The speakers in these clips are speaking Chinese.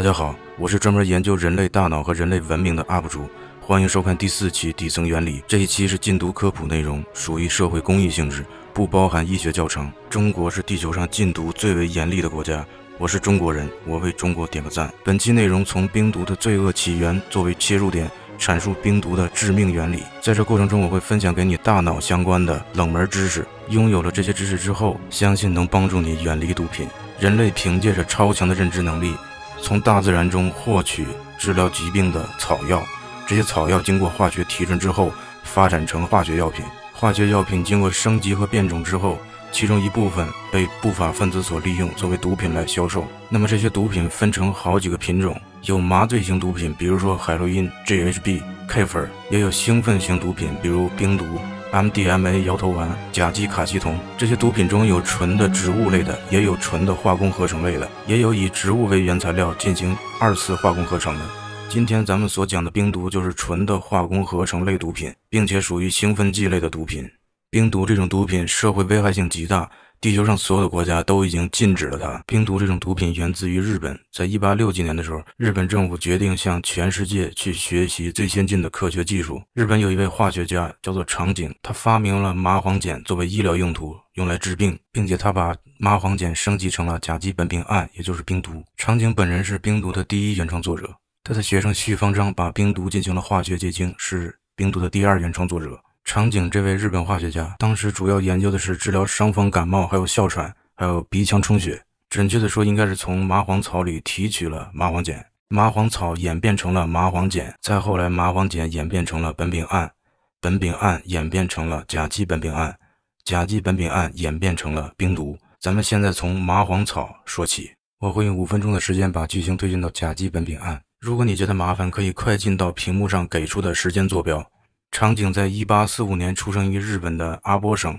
大家好，我是专门研究人类大脑和人类文明的 UP 主，欢迎收看第四期底层原理。这一期是禁毒科普内容，属于社会公益性质，不包含医学教程。中国是地球上禁毒最为严厉的国家，我是中国人，我为中国点个赞。本期内容从冰毒的罪恶起源作为切入点，阐述冰毒的致命原理。在这过程中，我会分享给你大脑相关的冷门知识。拥有了这些知识之后，相信能帮助你远离毒品。人类凭借着超强的认知能力。从大自然中获取治疗疾病的草药，这些草药经过化学提纯之后，发展成化学药品。化学药品经过升级和变种之后，其中一部分被不法分子所利用，作为毒品来销售。那么这些毒品分成好几个品种，有麻醉型毒品，比如说海洛因、GHB、K 粉；也有兴奋型毒品，比如冰毒。MDMA 摇头丸、甲基卡西酮这些毒品中有纯的植物类的，也有纯的化工合成类的，也有以植物为原材料进行二次化工合成的。今天咱们所讲的冰毒就是纯的化工合成类毒品，并且属于兴奋剂类的毒品。冰毒这种毒品社会危害性极大。地球上所有的国家都已经禁止了它。冰毒这种毒品源自于日本，在一八六几年的时候，日本政府决定向全世界去学习最先进的科学技术。日本有一位化学家叫做长井，他发明了麻黄碱作为医疗用途，用来治病，并且他把麻黄碱升级成了甲基苯丙胺，也就是冰毒。长井本人是冰毒的第一原创作者，他的学生徐方章把冰毒进行了化学结晶，是冰毒的第二原创作者。长井这位日本化学家，当时主要研究的是治疗伤风感冒，还有哮喘，还有鼻腔充血。准确的说，应该是从麻黄草里提取了麻黄碱。麻黄草演变成了麻黄碱，再后来麻黄碱演变成了苯丙胺，苯丙胺演变成了甲基苯丙胺，甲基苯丙胺演变成了冰毒。咱们现在从麻黄草说起，我会用五分钟的时间把剧情推进到甲基苯丙胺。如果你觉得麻烦，可以快进到屏幕上给出的时间坐标。长井在一八四五年出生于日本的阿波省，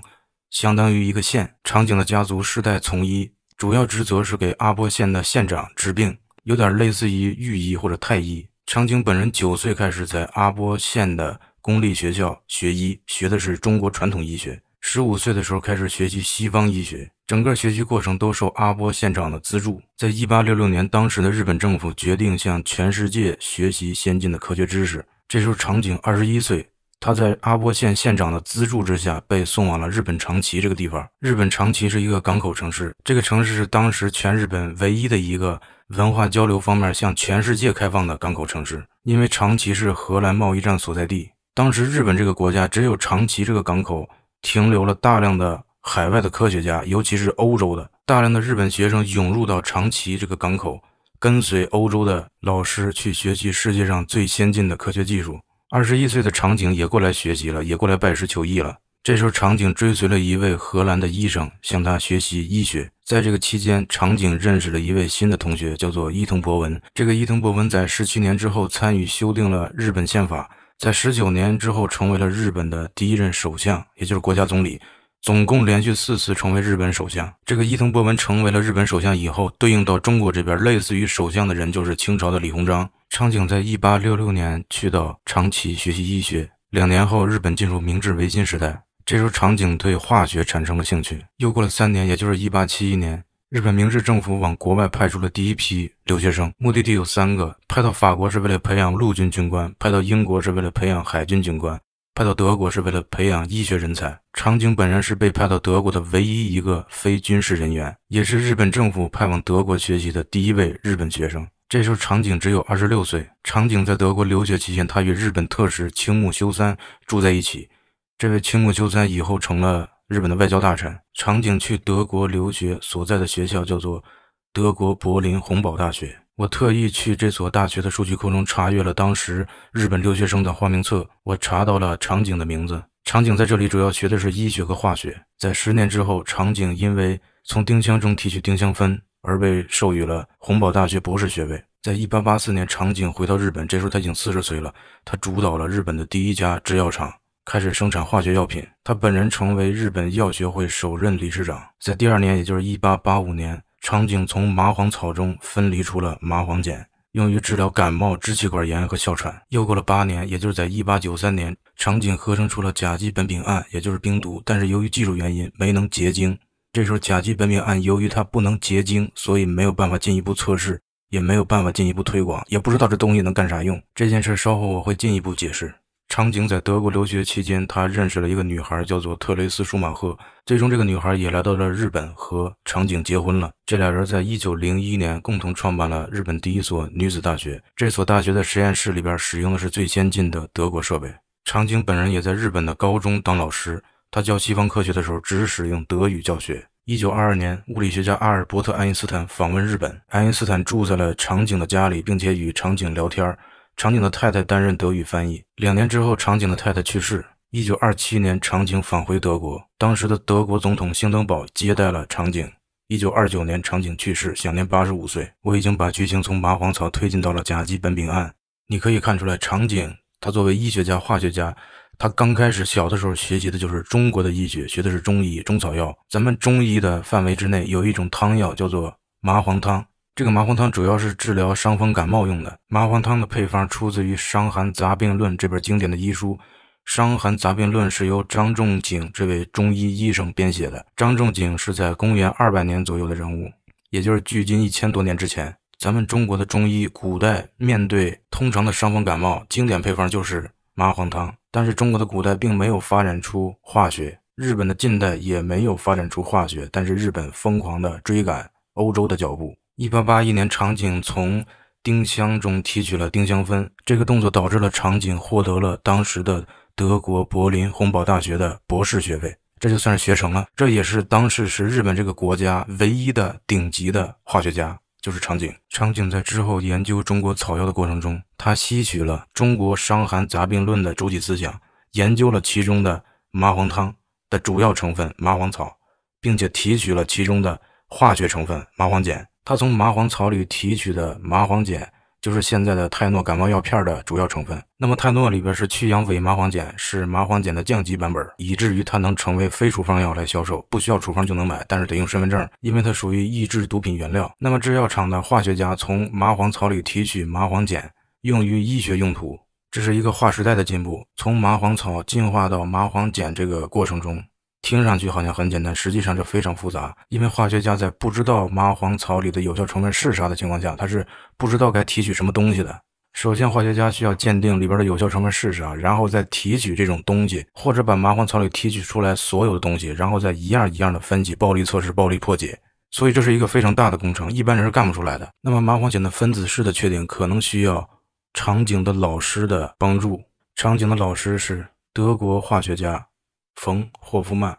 相当于一个县。长井的家族世代从医，主要职责是给阿波县的县长治病，有点类似于御医或者太医。长井本人九岁开始在阿波县的公立学校学医，学的是中国传统医学。十五岁的时候开始学习西方医学，整个学习过程都受阿波县长的资助。在一八六六年，当时的日本政府决定向全世界学习先进的科学知识，这时候长井二十一岁。他在阿波县县长的资助之下，被送往了日本长崎这个地方。日本长崎是一个港口城市，这个城市是当时全日本唯一的一个文化交流方面向全世界开放的港口城市。因为长崎是荷兰贸易站所在地，当时日本这个国家只有长崎这个港口停留了大量的海外的科学家，尤其是欧洲的大量的日本学生涌入到长崎这个港口，跟随欧洲的老师去学习世界上最先进的科学技术。二十一岁的长井也过来学习了，也过来拜师求艺了。这时候，长井追随了一位荷兰的医生，向他学习医学。在这个期间，长井认识了一位新的同学，叫做伊藤博文。这个伊藤博文在十七年之后参与修订了日本宪法，在十九年之后成为了日本的第一任首相，也就是国家总理，总共连续四次成为日本首相。这个伊藤博文成为了日本首相以后，对应到中国这边，类似于首相的人就是清朝的李鸿章。长井在一八六六年去到长崎学习医学，两年后，日本进入明治维新时代，这时候，长井对化学产生了兴趣。又过了三年，也就是一八七一年，日本明治政府往国外派出了第一批留学生，目的地有三个：派到法国是为了培养陆军军官，派到英国是为了培养海军军官，派到德国是为了培养医学人才。长井本人是被派到德国的唯一一个非军事人员，也是日本政府派往德国学习的第一位日本学生。这时候，长井只有二十六岁。长井在德国留学期间，他与日本特使青木修三住在一起。这位青木修三以后成了日本的外交大臣。长井去德国留学，所在的学校叫做德国柏林洪堡大学。我特意去这所大学的数据库中查阅了当时日本留学生的花名册，我查到了长井的名字。长井在这里主要学的是医学和化学。在十年之后，长井因为从丁香中提取丁香酚。而被授予了红宝大学博士学位。在1884年，长井回到日本，这时候他已经四十岁了。他主导了日本的第一家制药厂，开始生产化学药品。他本人成为日本药学会首任理事长。在第二年，也就是1885年，长井从麻黄草中分离出了麻黄碱，用于治疗感冒、支气管炎和哮喘。又过了八年，也就是在1893年，长井合成出了甲基苯丙胺，也就是冰毒，但是由于技术原因没能结晶。这时候，甲基苯丙胺由于它不能结晶，所以没有办法进一步测试，也没有办法进一步推广，也不知道这东西能干啥用。这件事稍后我会进一步解释。长景在德国留学期间，他认识了一个女孩，叫做特雷斯舒马赫。最终，这个女孩也来到了日本，和长景结婚了。这俩人在1901年共同创办了日本第一所女子大学。这所大学的实验室里边使用的是最先进的德国设备。长井本人也在日本的高中当老师。他教西方科学的时候，只使用德语教学。一九二二年，物理学家阿尔伯特·爱因斯坦访问日本，爱因斯坦住在了长井的家里，并且与长井聊天。长井的太太担任德语翻译。两年之后，长井的太太去世。一九二七年，长井返回德国，当时的德国总统兴登堡接待了长井。一九二九年，长井去世，享年八十五岁。我已经把剧情从麻黄草推进到了甲基苯丙胺，你可以看出来，长井他作为医学家、化学家。他刚开始小的时候学习的就是中国的医学，学的是中医、中草药。咱们中医的范围之内有一种汤药叫做麻黄汤，这个麻黄汤主要是治疗伤风感冒用的。麻黄汤的配方出自于《伤寒杂病论》这本经典的医书，《伤寒杂病论》是由张仲景这位中医医生编写的。张仲景是在公元二百年左右的人物，也就是距今一千多年之前。咱们中国的中医古代面对通常的伤风感冒，经典配方就是。麻黄汤，但是中国的古代并没有发展出化学，日本的近代也没有发展出化学，但是日本疯狂的追赶欧洲的脚步。一八八一年，长井从丁香中提取了丁香酚，这个动作导致了长井获得了当时的德国柏林洪堡大学的博士学位，这就算是学成了。这也是当时是日本这个国家唯一的顶级的化学家。就是场景。场景在之后研究中国草药的过程中，他吸取了中国《伤寒杂病论》的主体思想，研究了其中的麻黄汤的主要成分麻黄草，并且提取了其中的化学成分麻黄碱。他从麻黄草里提取的麻黄碱。就是现在的泰诺感冒药片的主要成分。那么泰诺里边是去氧伪麻黄碱，是麻黄碱的降级版本，以至于它能成为非处方药来销售，不需要处方就能买，但是得用身份证，因为它属于抑制毒品原料。那么制药厂的化学家从麻黄草里提取麻黄碱，用于医学用途，这是一个划时代的进步。从麻黄草进化到麻黄碱这个过程中。听上去好像很简单，实际上这非常复杂。因为化学家在不知道麻黄草里的有效成分是啥的情况下，他是不知道该提取什么东西的。首先，化学家需要鉴定里边的有效成分是啥，然后再提取这种东西，或者把麻黄草里提取出来所有的东西，然后再一样一样的分析、暴力测试、暴力破解。所以，这是一个非常大的工程，一般人是干不出来的。那么，麻黄碱的分子式的确定可能需要场景的老师的帮助。场景的老师是德国化学家。冯霍夫曼，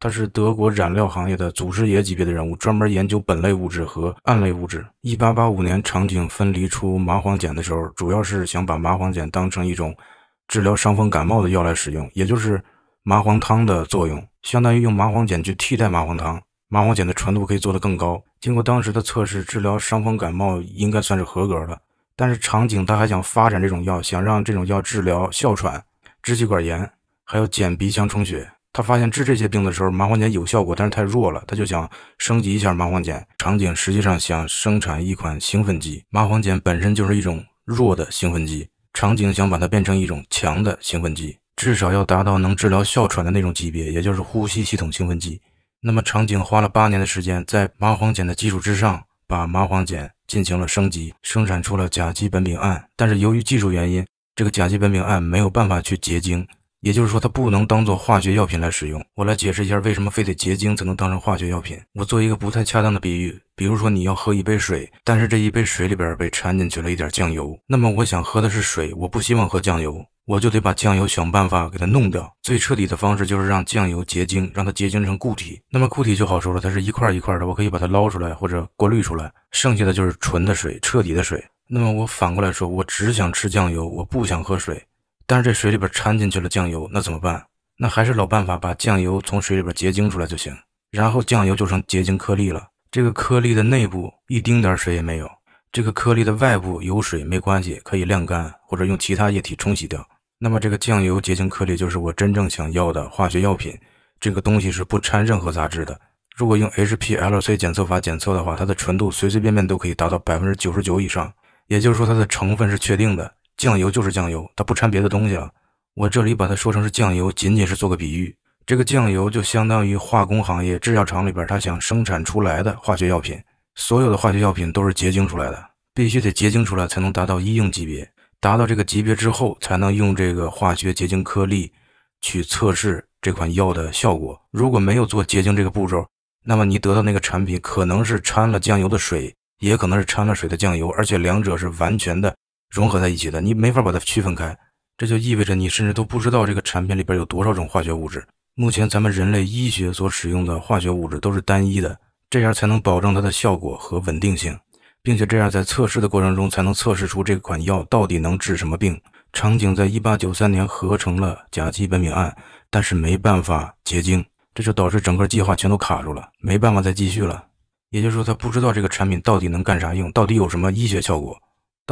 他是德国染料行业的祖师爷级别的人物，专门研究苯类物质和胺类物质。一八八五年，场景分离出麻黄碱的时候，主要是想把麻黄碱当成一种治疗伤风感冒的药来使用，也就是麻黄汤的作用，相当于用麻黄碱去替代麻黄汤。麻黄碱的纯度可以做得更高。经过当时的测试，治疗伤风感冒应该算是合格的。但是场景他还想发展这种药，想让这种药治疗哮喘、支气管炎。还有减鼻腔充血。他发现治这些病的时候，麻黄碱有效果，但是太弱了。他就想升级一下麻黄碱。场景实际上想生产一款兴奋剂。麻黄碱本身就是一种弱的兴奋剂，场景想把它变成一种强的兴奋剂，至少要达到能治疗哮喘的那种级别，也就是呼吸系统兴奋剂。那么，场景花了八年的时间，在麻黄碱的基础之上，把麻黄碱进行了升级，生产出了甲基苯丙胺。但是由于技术原因，这个甲基苯丙胺没有办法去结晶。也就是说，它不能当做化学药品来使用。我来解释一下为什么非得结晶才能当成化学药品。我做一个不太恰当的比喻，比如说你要喝一杯水，但是这一杯水里边被掺进去了一点酱油。那么我想喝的是水，我不希望喝酱油，我就得把酱油想办法给它弄掉。最彻底的方式就是让酱油结晶，让它结晶成固体。那么固体就好说了，它是一块一块的，我可以把它捞出来或者过滤出来，剩下的就是纯的水，彻底的水。那么我反过来说，我只想吃酱油，我不想喝水。但是这水里边掺进去了酱油，那怎么办？那还是老办法，把酱油从水里边结晶出来就行。然后酱油就成结晶颗粒了。这个颗粒的内部一丁点水也没有，这个颗粒的外部有水没关系，可以晾干或者用其他液体冲洗掉。那么这个酱油结晶颗粒就是我真正想要的化学药品。这个东西是不掺任何杂质的。如果用 HPLC 检测法检测的话，它的纯度随随便便都可以达到百分之九十九以上，也就是说它的成分是确定的。酱油就是酱油，它不掺别的东西。我这里把它说成是酱油，仅仅是做个比喻。这个酱油就相当于化工行业制药厂里边，它想生产出来的化学药品。所有的化学药品都是结晶出来的，必须得结晶出来才能达到医用级别。达到这个级别之后，才能用这个化学结晶颗粒去测试这款药的效果。如果没有做结晶这个步骤，那么你得到那个产品可能是掺了酱油的水，也可能是掺了水的酱油，而且两者是完全的。融合在一起的，你没法把它区分开，这就意味着你甚至都不知道这个产品里边有多少种化学物质。目前咱们人类医学所使用的化学物质都是单一的，这样才能保证它的效果和稳定性，并且这样在测试的过程中才能测试出这款药到底能治什么病。场景在一八九三年合成了甲基苯丙胺，但是没办法结晶，这就导致整个计划全都卡住了，没办法再继续了。也就是说，他不知道这个产品到底能干啥用，到底有什么医学效果。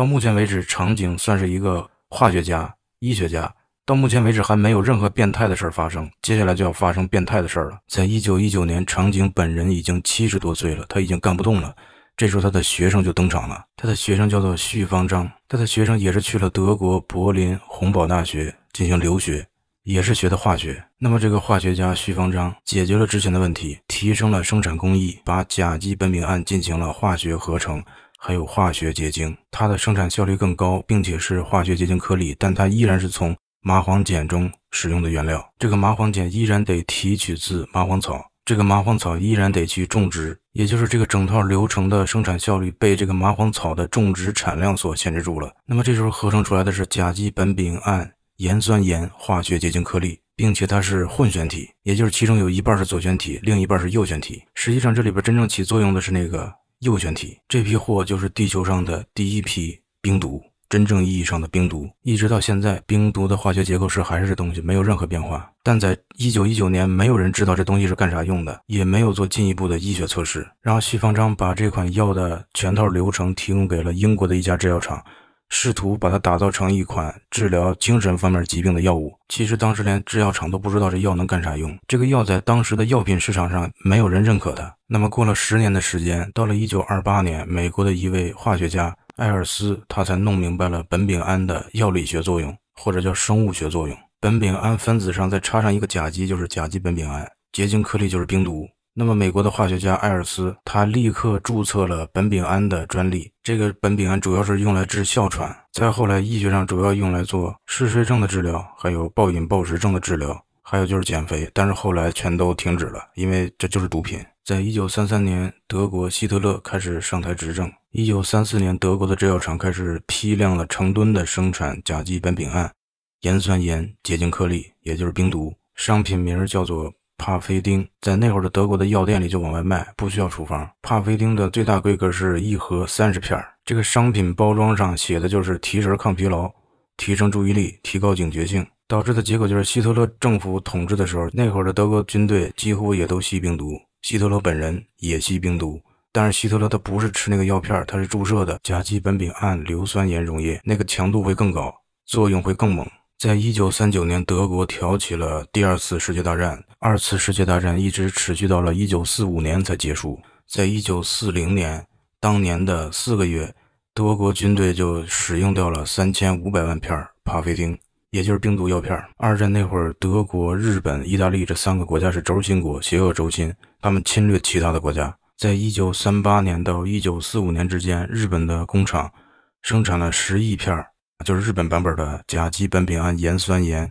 到目前为止，场景算是一个化学家、医学家。到目前为止，还没有任何变态的事儿发生。接下来就要发生变态的事儿了。在一九一九年，场景本人已经七十多岁了，他已经干不动了。这时候，他的学生就登场了。他的学生叫做旭方章，他的学生也是去了德国柏林洪堡大学进行留学，也是学的化学。那么，这个化学家旭方章解决了之前的问题，提升了生产工艺，把甲基苯丙胺进行了化学合成。还有化学结晶，它的生产效率更高，并且是化学结晶颗粒，但它依然是从麻黄碱中使用的原料。这个麻黄碱依然得提取自麻黄草，这个麻黄草依然得去种植，也就是这个整套流程的生产效率被这个麻黄草的种植产量所限制住了。那么这时候合成出来的是甲基苯丙胺盐酸盐化学结晶颗粒，并且它是混旋体，也就是其中有一半是左旋体，另一半是右旋体。实际上这里边真正起作用的是那个。右旋体，这批货就是地球上的第一批冰毒，真正意义上的冰毒，一直到现在，冰毒的化学结构式还是这东西，没有任何变化。但在一九一九年，没有人知道这东西是干啥用的，也没有做进一步的医学测试。然后，徐方章把这款药的全套流程提供给了英国的一家制药厂。试图把它打造成一款治疗精神方面疾病的药物。其实当时连制药厂都不知道这药能干啥用。这个药在当时的药品市场上没有人认可它。那么过了十年的时间，到了一九二八年，美国的一位化学家艾尔斯，他才弄明白了苯丙胺的药理学作用，或者叫生物学作用。苯丙胺分子上再插上一个甲基，就是甲基苯丙胺，结晶颗粒就是冰毒。那么，美国的化学家艾尔斯，他立刻注册了苯丙胺的专利。这个苯丙胺主要是用来治哮喘，再后来医学上主要用来做嗜睡症的治疗，还有暴饮暴食症的治疗，还有就是减肥。但是后来全都停止了，因为这就是毒品。在一九三三年，德国希特勒开始上台执政。一九三四年，德国的制药厂开始批量了成吨的生产甲基苯丙胺盐酸盐结晶颗粒，也就是冰毒，商品名儿叫做。帕菲丁在那会儿的德国的药店里就往外卖，不需要处方。帕菲丁的最大规格是一盒三十片儿。这个商品包装上写的就是提神、抗疲劳、提升注意力、提高警觉性，导致的结果就是希特勒政府统治的时候，那会儿的德国军队几乎也都吸病毒。希特勒本人也吸病毒，但是希特勒他不是吃那个药片，他是注射的甲基苯丙胺硫酸盐溶液，那个强度会更高，作用会更猛。在一九三九年，德国挑起了第二次世界大战。二次世界大战一直持续到了一九四五年才结束。在一九四零年，当年的四个月，德国军队就使用掉了三千五百万片帕菲丁，也就是病毒药片。二战那会儿，德国、日本、意大利这三个国家是轴心国，邪恶轴心，他们侵略其他的国家。在一九三八年到一九四五年之间，日本的工厂生产了十亿片。就是日本版本的甲基苯丙胺盐酸盐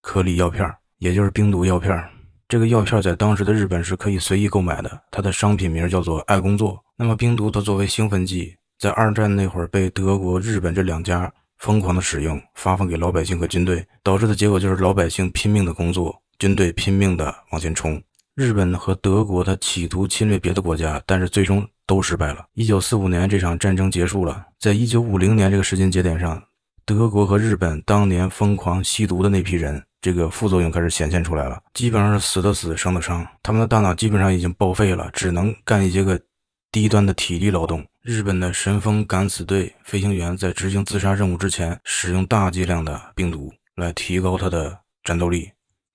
颗粒药片，也就是冰毒药片。这个药片在当时的日本是可以随意购买的，它的商品名叫做“爱工作”。那么，冰毒它作为兴奋剂，在二战那会儿被德国、日本这两家疯狂的使用，发放给老百姓和军队，导致的结果就是老百姓拼命的工作，军队拼命的往前冲。日本和德国它企图侵略别的国家，但是最终都失败了。一九四五年这场战争结束了，在一九五零年这个时间节点上。德国和日本当年疯狂吸毒的那批人，这个副作用开始显现出来了，基本上是死的死，伤的伤，他们的大脑基本上已经报废了，只能干一些个低端的体力劳动。日本的神风敢死队飞行员在执行自杀任务之前，使用大剂量的病毒来提高他的战斗力。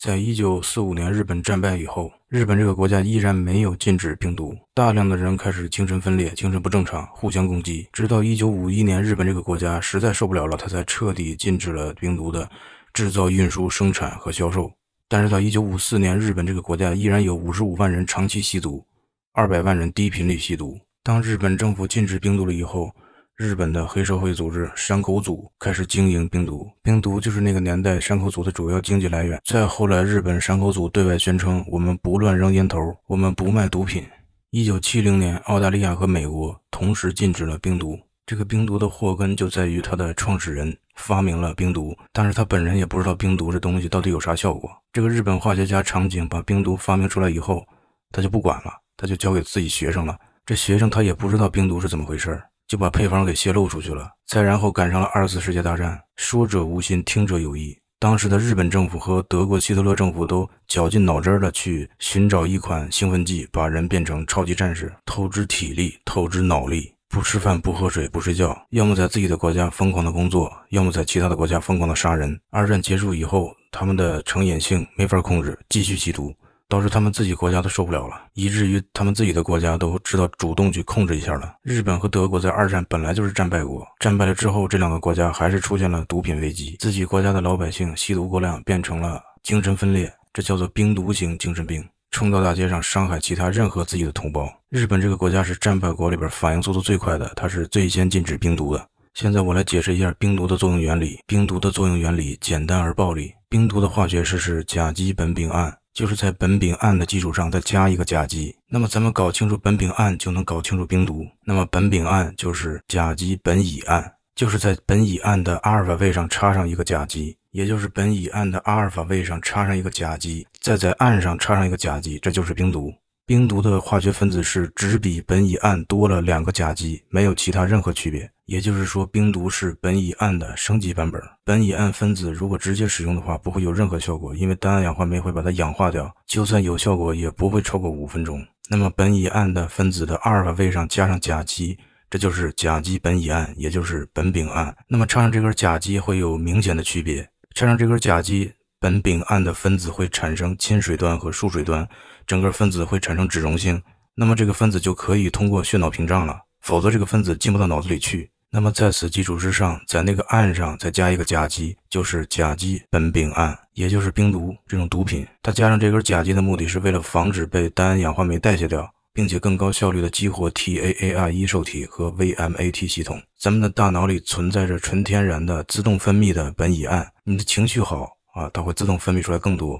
在一九四五年日本战败以后，日本这个国家依然没有禁止病毒，大量的人开始精神分裂、精神不正常，互相攻击。直到一九五一年，日本这个国家实在受不了了，他才彻底禁止了冰毒的制造、运输、生产和销售。但是到一九五四年，日本这个国家依然有五十五万人长期吸毒，二百万人低频率吸毒。当日本政府禁止冰毒了以后，日本的黑社会组织山口组开始经营冰毒，冰毒就是那个年代山口组的主要经济来源。再后来，日本山口组对外宣称：“我们不乱扔烟头，我们不卖毒品。”一九七零年，澳大利亚和美国同时禁止了冰毒。这个冰毒的祸根就在于它的创始人发明了冰毒，但是他本人也不知道冰毒这东西到底有啥效果。这个日本化学家长井把冰毒发明出来以后，他就不管了，他就交给自己学生了。这学生他也不知道冰毒是怎么回事儿。就把配方给泄露出去了，再然后赶上了二次世界大战。说者无心，听者有意。当时的日本政府和德国希特勒政府都绞尽脑汁的去寻找一款兴奋剂，把人变成超级战士，透支体力，透支脑力，不吃饭，不喝水，不睡觉，要么在自己的国家疯狂的工作，要么在其他的国家疯狂的杀人。二战结束以后，他们的成瘾性没法控制，继续吸毒。导致他们自己国家都受不了了，以至于他们自己的国家都知道主动去控制一下了。日本和德国在二战本来就是战败国，战败了之后，这两个国家还是出现了毒品危机，自己国家的老百姓吸毒过量变成了精神分裂，这叫做冰毒型精神病，冲到大街上伤害其他任何自己的同胞。日本这个国家是战败国里边反应速度最快的，它是最先禁止冰毒的。现在我来解释一下冰毒的作用原理，冰毒的作用原理简单而暴力，冰毒的化学式是甲基苯丙胺。就是在苯丙胺的基础上再加一个甲基，那么咱们搞清楚苯丙胺就能搞清楚冰毒。那么苯丙胺就是甲基苯乙胺，就是在苯乙胺的阿尔法位上插上一个甲基，也就是苯乙胺的阿尔法位上插上一个甲基，再在胺上插上一个甲基，这就是冰毒。冰毒的化学分子是只比苯乙胺多了两个甲基，没有其他任何区别。也就是说，冰毒是苯乙胺的升级版本。苯乙胺分子如果直接使用的话，不会有任何效果，因为单胺氧化酶会把它氧化掉。就算有效果，也不会超过五分钟。那么，苯乙胺的分子的阿尔法位上加上甲基，这就是甲基苯乙胺，也就是苯丙胺。那么，插上这根甲基会有明显的区别。插上这根甲基，苯丙胺的分子会产生亲水端和疏水端。整个分子会产生脂溶性，那么这个分子就可以通过血脑屏障了，否则这个分子进不到脑子里去。那么在此基础之上，在那个胺上再加一个甲基，就是甲基苯丙胺，也就是冰毒这种毒品。它加上这根甲基的目的是为了防止被单氧化酶代谢掉，并且更高效率的激活 T A A R 一受体和 V M A T 系统。咱们的大脑里存在着纯天然的自动分泌的苯乙胺，你的情绪好啊，它会自动分泌出来更多。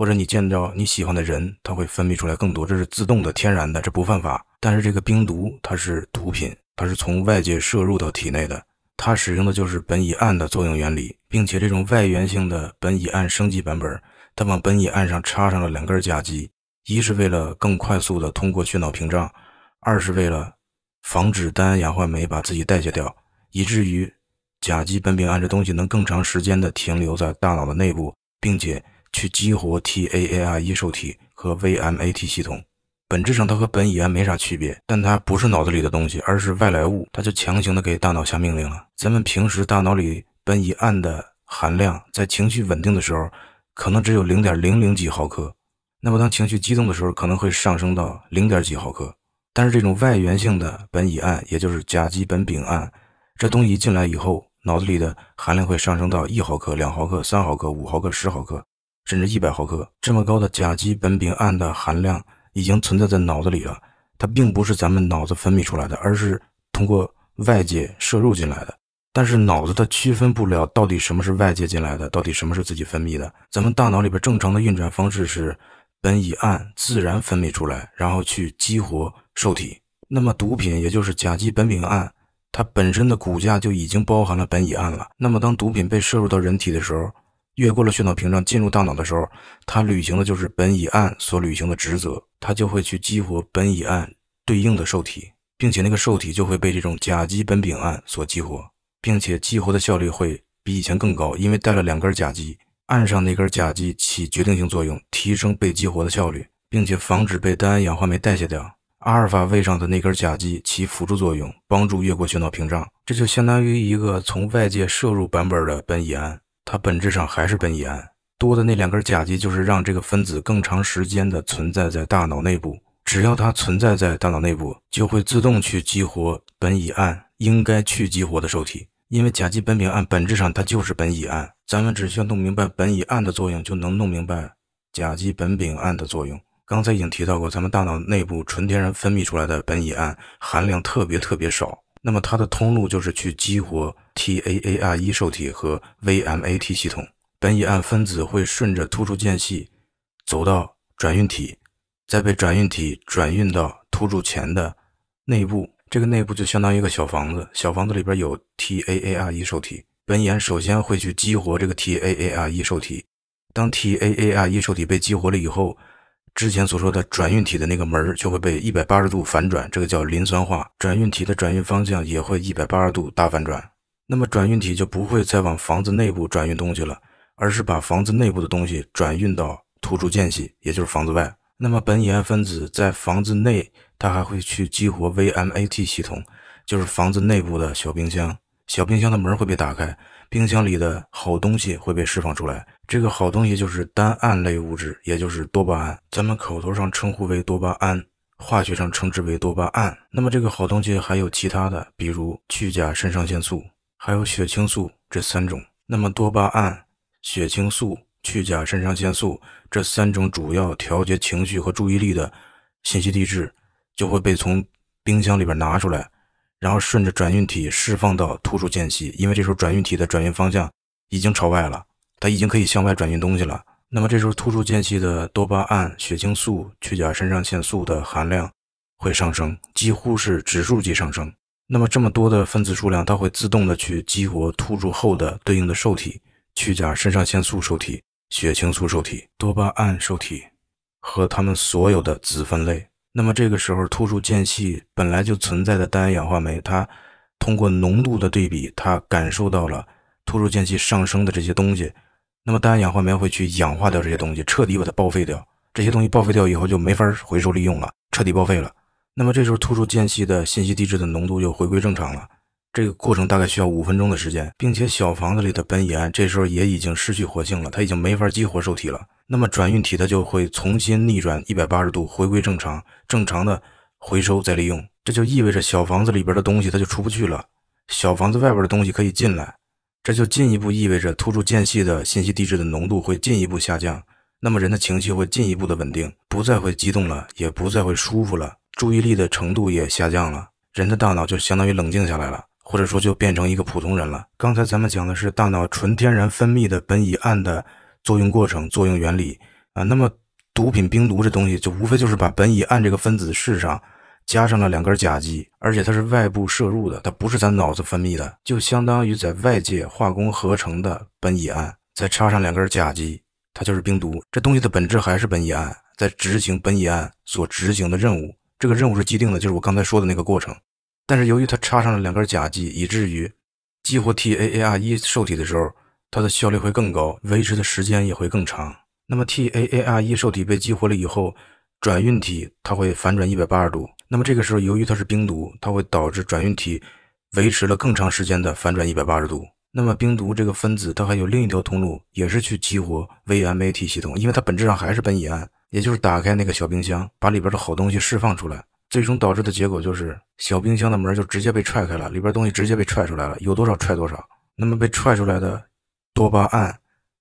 或者你见到你喜欢的人，他会分泌出来更多，这是自动的、天然的，这不犯法。但是这个冰毒它是毒品，它是从外界摄入到体内的，它使用的就是苯乙胺的作用原理，并且这种外源性的苯乙胺升级版本，它往苯乙胺上插上了两根甲基，一是为了更快速的通过血脑屏障，二是为了防止单氧化酶把自己代谢掉，以至于甲基苯丙胺这东西能更长时间的停留在大脑的内部，并且。去激活 T A A R 一受体和 V M A T 系统，本质上它和苯乙胺没啥区别，但它不是脑子里的东西，而是外来物，它就强行的给大脑下命令了。咱们平时大脑里苯乙胺的含量，在情绪稳定的时候，可能只有零点零零几毫克，那么当情绪激动的时候，可能会上升到零点几毫克。但是这种外源性的苯乙胺，也就是甲基苯丙胺这东西进来以后，脑子里的含量会上升到一毫克、两毫克、三毫克、五毫克、十毫克。甚至一百毫克这么高的甲基苯丙胺的含量已经存在在脑子里了，它并不是咱们脑子分泌出来的，而是通过外界摄入进来的。但是脑子它区分不了到底什么是外界进来的，到底什么是自己分泌的。咱们大脑里边正常的运转方式是苯乙胺自然分泌出来，然后去激活受体。那么毒品也就是甲基苯丙胺，它本身的骨架就已经包含了苯乙胺了。那么当毒品被摄入到人体的时候，越过了血脑屏障进入大脑的时候，它履行的就是苯乙胺所履行的职责，它就会去激活苯乙胺对应的受体，并且那个受体就会被这种甲基苯丙胺所激活，并且激活的效率会比以前更高，因为带了两根甲基，按上那根甲基起决定性作用，提升被激活的效率，并且防止被单胺氧化酶代谢掉，阿尔法位上的那根甲基起辅助作用，帮助越过血脑屏障，这就相当于一个从外界摄入版本的苯乙胺。它本质上还是苯乙胺，多的那两根甲基就是让这个分子更长时间的存在在大脑内部。只要它存在在大脑内部，就会自动去激活苯乙胺应该去激活的受体。因为甲基苯丙胺本质上它就是苯乙胺，咱们只需要弄明白苯乙胺的作用，就能弄明白甲基苯丙胺的作用。刚才已经提到过，咱们大脑内部纯天然分泌出来的苯乙胺含量特别特别少，那么它的通路就是去激活。T A A R 1受体和 V M A T 系统，苯乙胺分子会顺着突触间隙走到转运体，再被转运体转运到突触前的内部。这个内部就相当于一个小房子，小房子里边有 T A A R 1受体。苯乙胺首先会去激活这个 T A A R 1受体。当 T A A R 1受体被激活了以后，之前所说的转运体的那个门就会被一百八十度反转，这个叫磷酸化。转运体的转运方向也会一百八十度大反转。那么转运体就不会再往房子内部转运东西了，而是把房子内部的东西转运到突出间隙，也就是房子外。那么苯乙胺分子在房子内，它还会去激活 VMAT 系统，就是房子内部的小冰箱。小冰箱的门会被打开，冰箱里的好东西会被释放出来。这个好东西就是单胺类物质，也就是多巴胺。咱们口头上称呼为多巴胺，化学上称之为多巴胺。那么这个好东西还有其他的，比如去甲肾上腺素。还有血清素这三种，那么多巴胺、血清素、去甲肾上腺素这三种主要调节情绪和注意力的信息递质，就会被从冰箱里边拿出来，然后顺着转运体释放到突触间隙。因为这时候转运体的转运方向已经朝外了，它已经可以向外转运东西了。那么这时候突触间隙的多巴胺、血清素、去甲肾上腺素的含量会上升，几乎是指数级上升。那么这么多的分子数量，它会自动的去激活突入后的对应的受体，去甲肾上腺素受体、血清素受体、多巴胺受体和它们所有的子分类。那么这个时候，突入间隙本来就存在的单氧化酶，它通过浓度的对比，它感受到了突入间隙上升的这些东西。那么单氧化酶会去氧化掉这些东西，彻底把它报废掉。这些东西报废掉以后，就没法回收利用了，彻底报废了。那么这时候，突出间隙的信息地质的浓度又回归正常了。这个过程大概需要五分钟的时间，并且小房子里的苯乙胺这时候也已经失去活性了，它已经没法激活受体了。那么转运体它就会重新逆转一百八十度，回归正常，正常的回收再利用。这就意味着小房子里边的东西它就出不去了，小房子外边的东西可以进来。这就进一步意味着突出间隙的信息地质的浓度会进一步下降。那么人的情绪会进一步的稳定，不再会激动了，也不再会舒服了。注意力的程度也下降了，人的大脑就相当于冷静下来了，或者说就变成一个普通人了。刚才咱们讲的是大脑纯天然分泌的苯乙胺的作用过程、作用原理啊。那么毒品冰毒这东西就无非就是把苯乙胺这个分子式上加上了两根甲基，而且它是外部摄入的，它不是咱脑子分泌的，就相当于在外界化工合成的苯乙胺再插上两根甲基，它就是冰毒。这东西的本质还是苯乙胺在执行苯乙胺所执行的任务。这个任务是既定的，就是我刚才说的那个过程。但是由于它插上了两根甲基，以至于激活 T A A R 一受体的时候，它的效率会更高，维持的时间也会更长。那么 T A A R 一受体被激活了以后，转运体它会反转一百八十度。那么这个时候，由于它是冰毒，它会导致转运体维持了更长时间的反转一百八十度。那么冰毒这个分子，它还有另一条通路，也是去激活 V M A T 系统，因为它本质上还是苯乙胺。也就是打开那个小冰箱，把里边的好东西释放出来，最终导致的结果就是小冰箱的门就直接被踹开了，里边东西直接被踹出来了，有多少踹多少。那么被踹出来的多巴胺、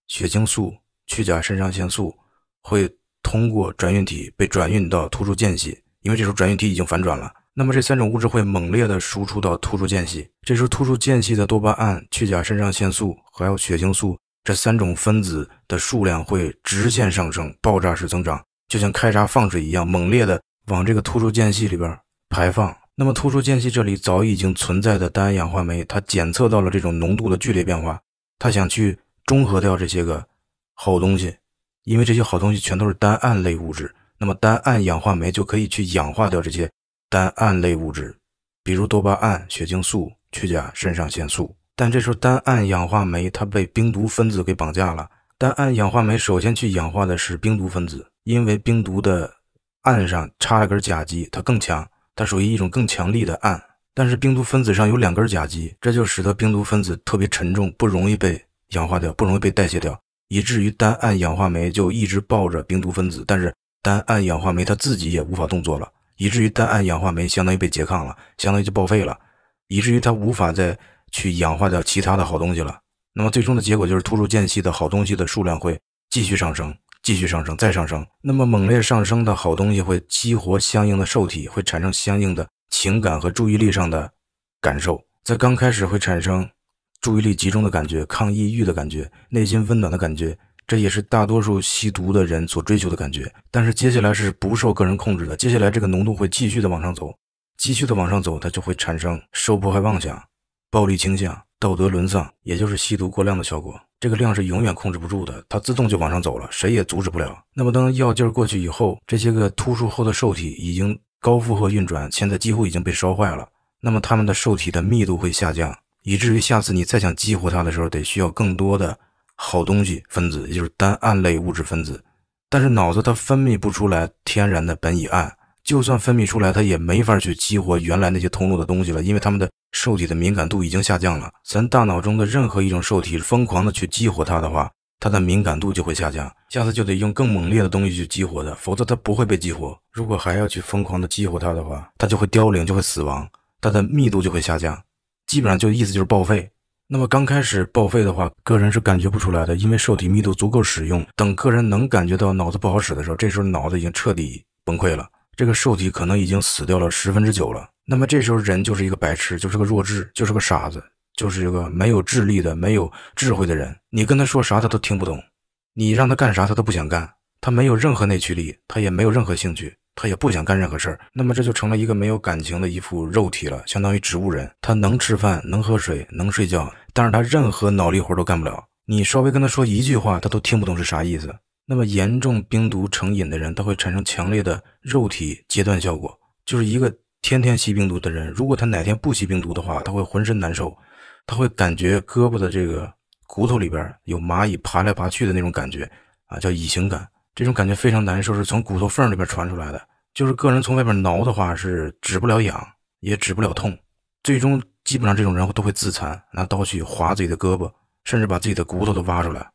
血清素、去甲肾上腺素会通过转运体被转运到突出间隙，因为这时候转运体已经反转了。那么这三种物质会猛烈地输出到突出间隙，这时候突出间隙的多巴胺、去甲肾上腺素还有血清素。这三种分子的数量会直线上升，爆炸式增长，就像开闸放水一样，猛烈的往这个突出间隙里边排放。那么，突出间隙这里早已经存在的单氧化酶，它检测到了这种浓度的剧烈变化，它想去中和掉这些个好东西，因为这些好东西全都是单胺类物质，那么单胺氧化酶就可以去氧化掉这些单胺类物质，比如多巴胺、血清素、去甲肾上腺素。但这时候，单胺氧化酶它被冰毒分子给绑架了。单胺氧化酶首先去氧化的是冰毒分子，因为冰毒的胺上插了根甲基，它更强，它属于一种更强力的胺。但是冰毒分子上有两根甲基，这就使得冰毒分子特别沉重，不容易被氧化掉，不容易被代谢掉，以至于单胺氧化酶就一直抱着冰毒分子。但是单胺氧化酶它自己也无法动作了，以至于单胺氧化酶相当于被拮抗了，相当于就报废了，以至于它无法再。去氧化掉其他的好东西了，那么最终的结果就是突出间隙的好东西的数量会继续上升，继续上升，再上升。那么猛烈上升的好东西会激活相应的受体，会产生相应的情感和注意力上的感受。在刚开始会产生注意力集中的感觉、抗抑郁的感觉、内心温暖的感觉，这也是大多数吸毒的人所追求的感觉。但是接下来是不受个人控制的，接下来这个浓度会继续的往上走，继续的往上走，它就会产生受迫害妄想。暴力倾向、道德沦丧，也就是吸毒过量的效果。这个量是永远控制不住的，它自动就往上走了，谁也阻止不了。那么，当药劲过去以后，这些个突触后的受体已经高负荷运转，现在几乎已经被烧坏了。那么，它们的受体的密度会下降，以至于下次你再想激活它的时候，得需要更多的好东西分子，也就是单胺类物质分子。但是，脑子它分泌不出来天然的苯乙胺。就算分泌出来，它也没法去激活原来那些通路的东西了，因为它们的受体的敏感度已经下降了。咱大脑中的任何一种受体疯狂的去激活它的话，它的敏感度就会下降，下次就得用更猛烈的东西去激活它，否则它不会被激活。如果还要去疯狂的激活它的话，它就会凋零，就会死亡，它的密度就会下降，基本上就意思就是报废。那么刚开始报废的话，个人是感觉不出来的，因为受体密度足够使用。等个人能感觉到脑子不好使的时候，这时候脑子已经彻底崩溃了。这个受体可能已经死掉了十分之九了。那么这时候人就是一个白痴，就是个弱智，就是个傻子，就是一个没有智力的、没有智慧的人。你跟他说啥他都听不懂，你让他干啥他都不想干。他没有任何内驱力，他也没有任何兴趣，他也不想干任何事儿。那么这就成了一个没有感情的一副肉体了，相当于植物人。他能吃饭，能喝水，能睡觉，但是他任何脑力活都干不了。你稍微跟他说一句话，他都听不懂是啥意思。那么严重冰毒成瘾的人，他会产生强烈的肉体阶段效果。就是一个天天吸冰毒的人，如果他哪天不吸冰毒的话，他会浑身难受，他会感觉胳膊的这个骨头里边有蚂蚁爬来爬去的那种感觉啊，叫蚁形感。这种感觉非常难受，是从骨头缝里边传出来的。就是个人从外边挠的话是止不了痒，也止不了痛。最终基本上这种人都会自残，拿刀去划自己的胳膊，甚至把自己的骨头都挖出来。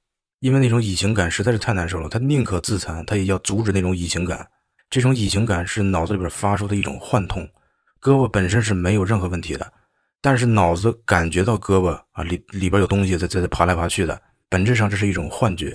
因为那种隐形感实在是太难受了，他宁可自残，他也要阻止那种隐形感。这种隐形感是脑子里边发出的一种幻痛，胳膊本身是没有任何问题的，但是脑子感觉到胳膊啊里里边有东西在在在爬来爬去的，本质上这是一种幻觉，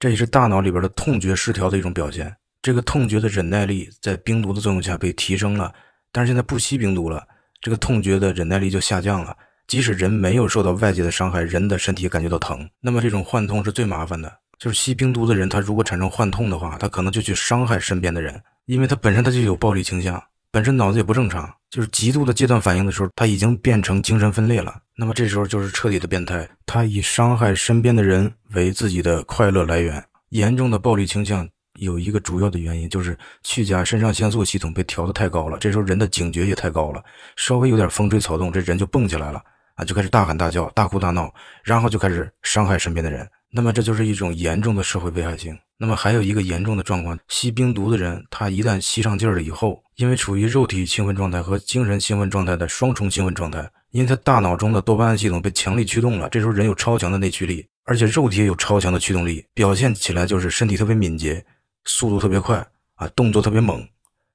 这也是大脑里边的痛觉失调的一种表现。这个痛觉的忍耐力在冰毒的作用下被提升了，但是现在不吸冰毒了，这个痛觉的忍耐力就下降了。即使人没有受到外界的伤害，人的身体感觉到疼，那么这种幻痛是最麻烦的。就是吸冰毒的人，他如果产生幻痛的话，他可能就去伤害身边的人，因为他本身他就有暴力倾向，本身脑子也不正常，就是极度的戒断反应的时候，他已经变成精神分裂了。那么这时候就是彻底的变态，他以伤害身边的人为自己的快乐来源。严重的暴力倾向有一个主要的原因就是去甲肾上腺素系统被调的太高了，这时候人的警觉也太高了，稍微有点风吹草动，这人就蹦起来了。啊，就开始大喊大叫、大哭大闹，然后就开始伤害身边的人。那么这就是一种严重的社会危害性。那么还有一个严重的状况，吸冰毒的人，他一旦吸上劲儿了以后，因为处于肉体兴奋状态和精神兴奋状态的双重兴奋状态，因为他大脑中的多巴胺系统被强力驱动了，这时候人有超强的内驱力，而且肉体也有超强的驱动力，表现起来就是身体特别敏捷，速度特别快啊，动作特别猛，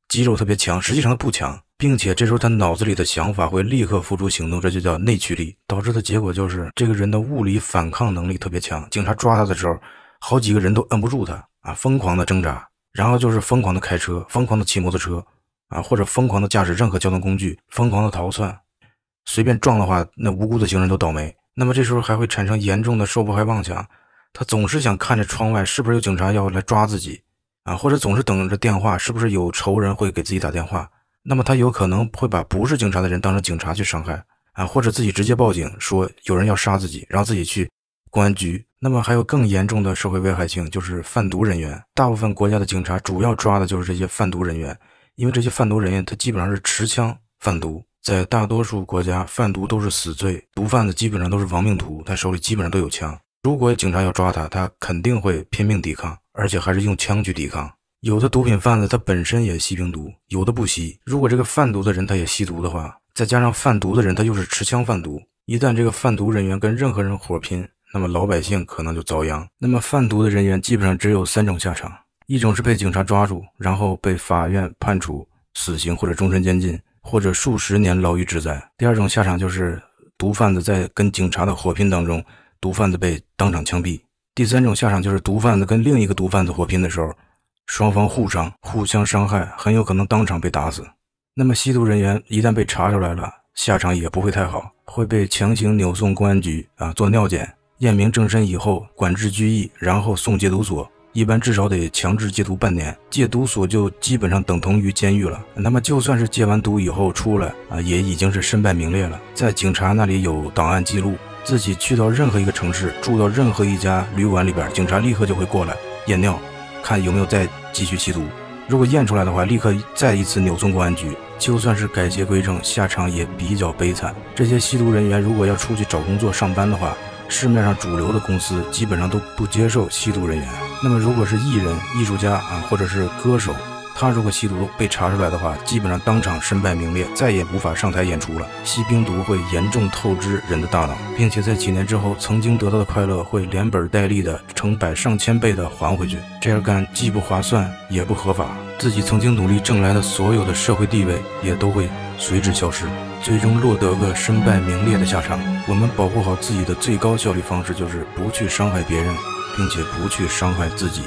肌肉特别强。实际上他不强。并且这时候他脑子里的想法会立刻付诸行动，这就叫内驱力导致的结果就是这个人的物理反抗能力特别强。警察抓他的时候，好几个人都摁不住他啊，疯狂的挣扎，然后就是疯狂的开车，疯狂的骑摩托车啊，或者疯狂的驾驶任何交通工具，疯狂的逃窜，随便撞的话，那无辜的行人都倒霉。那么这时候还会产生严重的受迫害妄想，他总是想看着窗外是不是有警察要来抓自己啊，或者总是等着电话，是不是有仇人会给自己打电话。那么他有可能会把不是警察的人当成警察去伤害啊，或者自己直接报警说有人要杀自己，然后自己去公安局。那么还有更严重的社会危害性，就是贩毒人员。大部分国家的警察主要抓的就是这些贩毒人员，因为这些贩毒人员他基本上是持枪贩毒，在大多数国家贩毒都是死罪，毒贩子基本上都是亡命徒，他手里基本上都有枪。如果警察要抓他，他肯定会拼命抵抗，而且还是用枪去抵抗。有的毒品贩子他本身也吸冰毒，有的不吸。如果这个贩毒的人他也吸毒的话，再加上贩毒的人他又是持枪贩毒，一旦这个贩毒人员跟任何人火拼，那么老百姓可能就遭殃。那么贩毒的人员基本上只有三种下场：一种是被警察抓住，然后被法院判处死刑或者终身监禁或者数十年牢狱之灾；第二种下场就是毒贩子在跟警察的火拼当中，毒贩子被当场枪毙；第三种下场就是毒贩子跟另一个毒贩子火拼的时候。双方互伤，互相伤害，很有可能当场被打死。那么吸毒人员一旦被查出来了，下场也不会太好，会被强行扭送公安局啊，做尿检，验明正身以后，管制拘役，然后送戒毒所。一般至少得强制戒毒半年，戒毒所就基本上等同于监狱了。那么就算是戒完毒以后出来啊，也已经是身败名裂了，在警察那里有档案记录，自己去到任何一个城市，住到任何一家旅馆里边，警察立刻就会过来验尿。看有没有再继续吸毒，如果验出来的话，立刻再一次扭送公安局。就算是改邪归正，下场也比较悲惨。这些吸毒人员如果要出去找工作、上班的话，市面上主流的公司基本上都不接受吸毒人员。那么如果是艺人、艺术家啊，或者是歌手。他如果吸毒被查出来的话，基本上当场身败名裂，再也无法上台演出了。吸冰毒会严重透支人的大脑，并且在几年之后，曾经得到的快乐会连本带利的成百上千倍的还回去。这样干既不划算，也不合法，自己曾经努力挣来的所有的社会地位也都会随之消失，最终落得个身败名裂的下场。我们保护好自己的最高效率方式就是不去伤害别人，并且不去伤害自己。